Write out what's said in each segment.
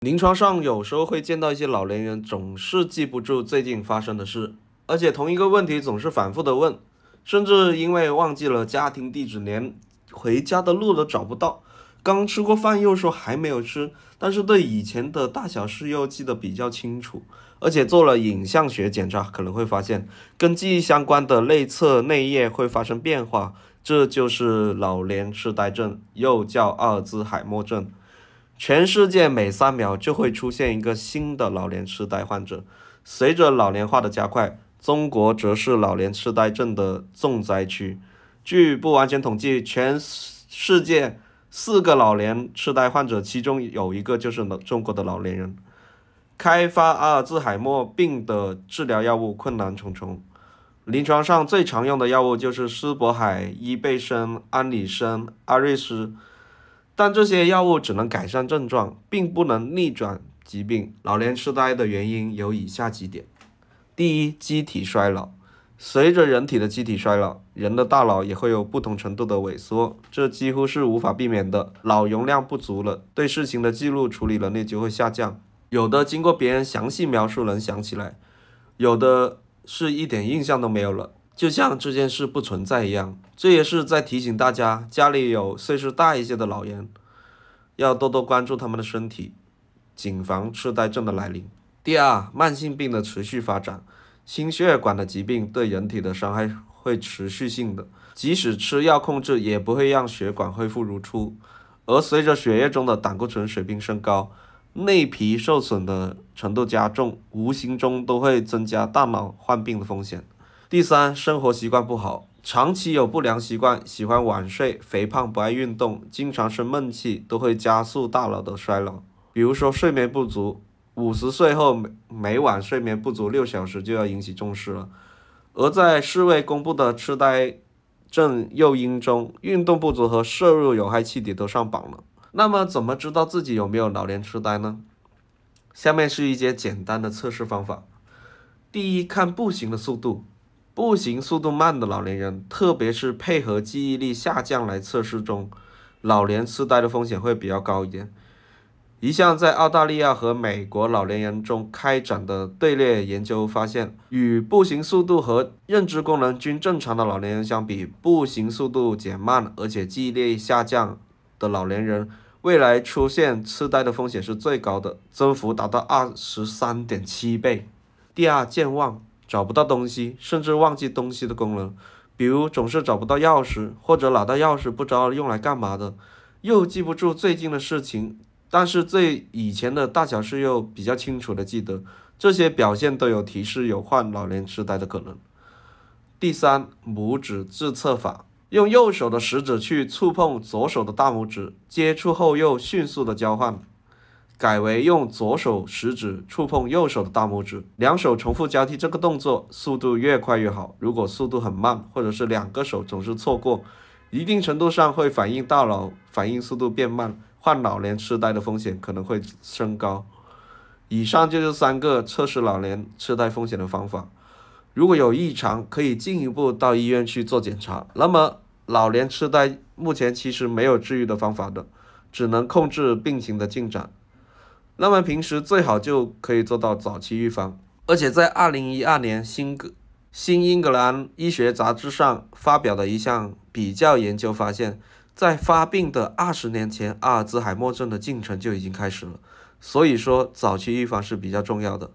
临床上有时候会见到一些老年人总是记不住最近发生的事，而且同一个问题总是反复的问，甚至因为忘记了家庭地址，连回家的路都找不到。刚吃过饭又说还没有吃，但是对以前的大小事又记得比较清楚。而且做了影像学检查，可能会发现跟记忆相关的内侧内叶会发生变化，这就是老年痴呆症，又叫阿尔兹海默症。全世界每三秒就会出现一个新的老年痴呆患者。随着老年化的加快，中国则是老年痴呆症的重灾区。据不完全统计，全世界四个老年痴呆患者，其中有一个就是中国的老年人。开发阿尔兹海默病的治疗药物困难重重，临床上最常用的药物就是斯博海、依贝生、安里生、阿瑞斯。但这些药物只能改善症状，并不能逆转疾病。老年痴呆的原因有以下几点：第一，机体衰老。随着人体的机体衰老，人的大脑也会有不同程度的萎缩，这几乎是无法避免的。脑容量不足了，对事情的记录处理能力就会下降。有的经过别人详细描述能想起来，有的是一点印象都没有了。就像这件事不存在一样，这也是在提醒大家，家里有岁数大一些的老人，要多多关注他们的身体，谨防痴呆症的来临。第二，慢性病的持续发展，心血管的疾病对人体的伤害会持续性的，即使吃药控制，也不会让血管恢复如初。而随着血液中的胆固醇水平升高，内皮受损的程度加重，无形中都会增加大脑患病的风险。第三，生活习惯不好，长期有不良习惯，喜欢晚睡、肥胖、不爱运动，经常生闷气，都会加速大脑的衰老。比如说睡眠不足，五十岁后每每晚睡眠不足六小时就要引起重视了。而在世卫公布的痴呆症诱因中，运动不足和摄入有害气体都上榜了。那么，怎么知道自己有没有老年痴呆呢？下面是一些简单的测试方法。第一，看步行的速度。步行速度慢的老年人，特别是配合记忆力下降来测试中，老年痴呆的风险会比较高一点。一项在澳大利亚和美国老年人中开展的队列研究发现，与步行速度和认知功能均正常的老年人相比，步行速度减慢而且记忆力下降的老年人，未来出现痴呆的风险是最高的，增幅达到二十三点七倍。第二，健忘。找不到东西，甚至忘记东西的功能，比如总是找不到钥匙，或者拿到钥匙不知道用来干嘛的，又记不住最近的事情，但是最以前的大小事又比较清楚的记得，这些表现都有提示有患老年痴呆的可能。第三，拇指自测法，用右手的食指去触碰左手的大拇指，接触后又迅速的交换。改为用左手食指触碰右手的大拇指，两手重复交替这个动作，速度越快越好。如果速度很慢，或者是两个手总是错过，一定程度上会反映大脑反应速度变慢，患老年痴呆的风险可能会升高。以上就是三个测试老年痴呆风险的方法，如果有异常，可以进一步到医院去做检查。那么老年痴呆目前其实没有治愈的方法的，只能控制病情的进展。那么平时最好就可以做到早期预防，而且在二零一二年《新格新英格兰医学杂志》上发表的一项比较研究发现，在发病的二十年前，阿尔兹海默症的进程就已经开始了。所以说，早期预防是比较重要的。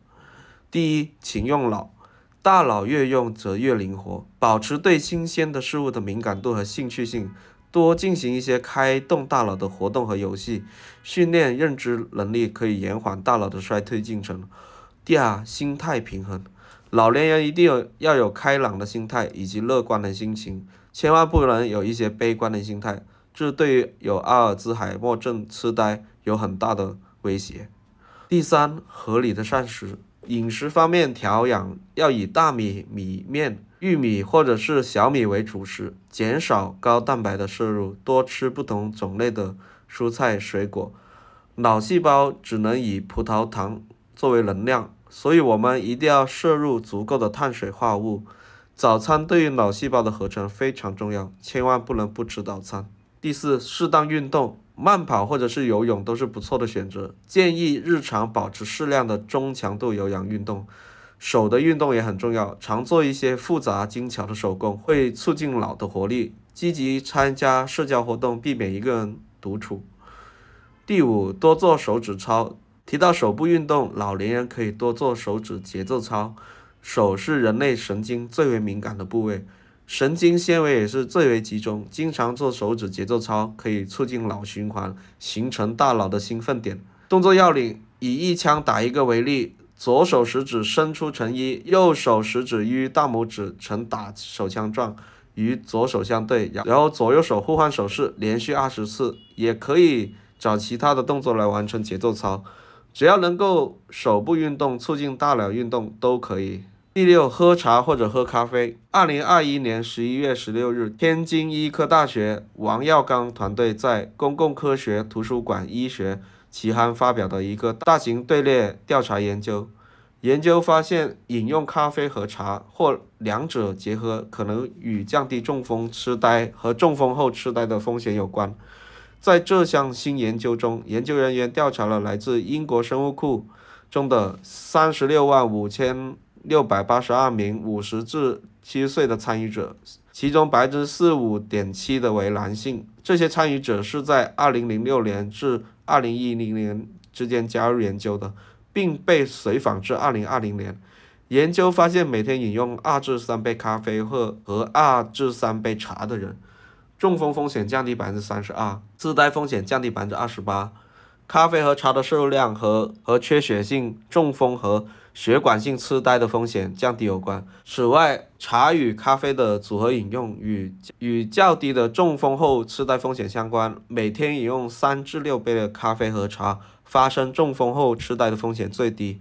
第一，勤用脑，大脑越用则越灵活，保持对新鲜的事物的敏感度和兴趣性。多进行一些开动大脑的活动和游戏，训练认知能力，可以延缓大脑的衰退进程。第二，心态平衡，老年人一定要有开朗的心态以及乐观的心情，千万不能有一些悲观的心态，这对于有阿尔兹海默症、痴呆有很大的威胁。第三，合理的膳食，饮食方面调养要以大米、米面。玉米或者是小米为主食，减少高蛋白的摄入，多吃不同种类的蔬菜水果。脑细胞只能以葡萄糖作为能量，所以我们一定要摄入足够的碳水化合物。早餐对于脑细胞的合成非常重要，千万不能不吃早餐。第四，适当运动，慢跑或者是游泳都是不错的选择，建议日常保持适量的中强度有氧运动。手的运动也很重要，常做一些复杂精巧的手工，会促进脑的活力。积极参加社交活动，避免一个人独处。第五，多做手指操。提到手部运动，老年人可以多做手指节奏操。手是人类神经最为敏感的部位，神经纤维也是最为集中。经常做手指节奏操，可以促进脑循环，形成大脑的兴奋点。动作要领：以一枪打一个为例。左手食指伸出成一，右手食指与大拇指呈打手枪状，与左手相对，然后左右手互换手势，连续二十次，也可以找其他的动作来完成节奏操，只要能够手部运动促进大脑运动都可以。第六，喝茶或者喝咖啡。二零二一年十一月十六日，天津医科大学王耀刚团队在《公共科学图书馆医学》。期刊发表的一个大型队列调查研究，研究发现饮用咖啡和茶或两者结合可能与降低中风、痴呆和中风后痴呆的风险有关。在这项新研究中，研究人员调查了来自英国生物库中的三十六万五千六百八十二名五十至七岁的参与者，其中百分之四五点七的为男性。这些参与者是在二零零六年至二零一零年之间加入研究的，并被随访至二零二零年，研究发现，每天饮用二至三杯咖啡或和二至三杯茶的人，中风风险降低百分之三十二，痴呆风险降低百分之二十八。咖啡和茶的摄入量和和缺血性中风和血管性痴呆的风险降低有关。此外，茶与咖啡的组合饮用与与较低的中风后痴呆风险相关。每天饮用三至六杯的咖啡和茶，发生中风后痴呆的风险最低。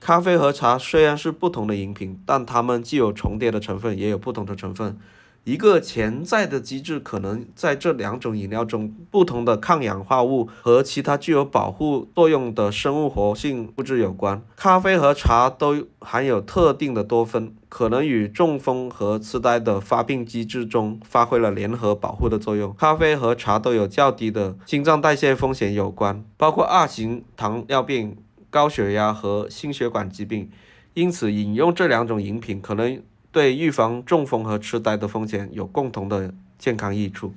咖啡和茶虽然是不同的饮品，但它们既有重叠的成分，也有不同的成分。一个潜在的机制可能在这两种饮料中不同的抗氧化物和其他具有保护作用的生物活性物质有关。咖啡和茶都含有特定的多酚，可能与中风和痴呆的发病机制中发挥了联合保护的作用。咖啡和茶都有较低的心脏代谢风险有关，包括二型糖尿病、高血压和心血管疾病，因此饮用这两种饮品可能。对预防中风和痴呆的风险有共同的健康益处。